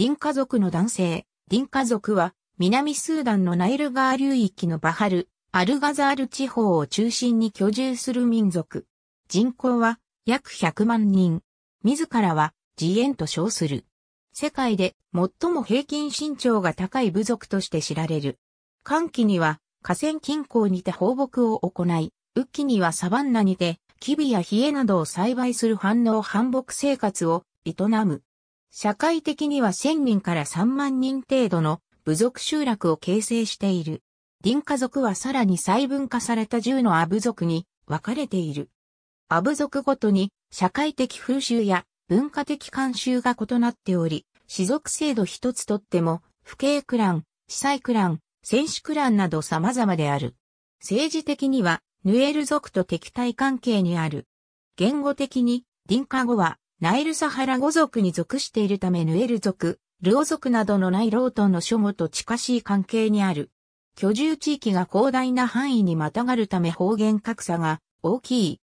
ディン家族の男性。ディン家族は、南スーダンのナイル川流域のバハル、アルガザール地方を中心に居住する民族。人口は約100万人。自らは自演と称する。世界で最も平均身長が高い部族として知られる。寒気には河川近郊にて放牧を行い、雨季にはサバンナにて、キビやヒエなどを栽培する反応反牧生活を営む。社会的には1000人から3万人程度の部族集落を形成している。ディン家族はさらに細分化された10のア部族に分かれている。ア部族ごとに社会的風習や文化的慣習が異なっており、氏族制度一つとっても、不敬クラン、司祭クラン、戦士クランなど様々である。政治的には、ヌエル族と敵対関係にある。言語的に、ディンカ語はナイルサハラ語族に属しているためヌエル族、ルオ族などのナイロートンの諸語と近しい関係にある。居住地域が広大な範囲にまたがるため方言格差が大きい。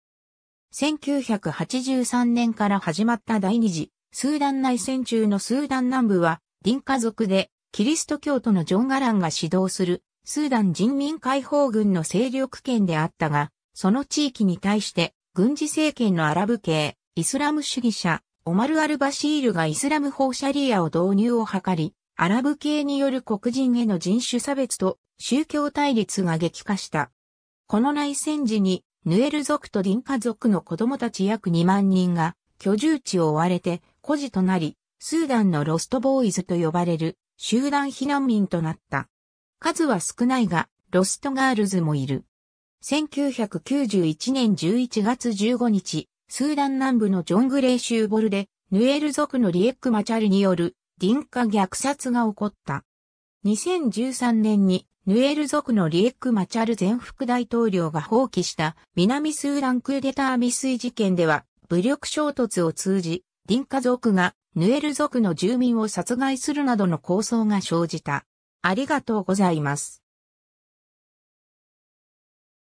1983年から始まった第二次スーダン内戦中のスーダン南部は、ディンカ族で、キリスト教徒のジョン・ガランが指導する、スーダン人民解放軍の勢力圏であったが、その地域に対して、軍事政権のアラブ系、イスラム主義者、オマル・アル・バシールがイスラム法シャリアを導入を図り、アラブ系による黒人への人種差別と宗教対立が激化した。この内戦時に、ヌエル族とディンカ族の子供たち約2万人が居住地を追われて孤児となり、スーダンのロストボーイズと呼ばれる集団避難民となった。数は少ないが、ロストガールズもいる。1991年11月15日、スーダン南部のジョングレー州ボルで、ヌエル族のリエック・マチャルによる、ディンカ虐殺が起こった。2013年に、ヌエル族のリエック・マチャル前副大統領が放棄した南スーダンクーデター未遂事件では武力衝突を通じ、ディンカ族がヌエル族の住民を殺害するなどの構想が生じた。ありがとうございます。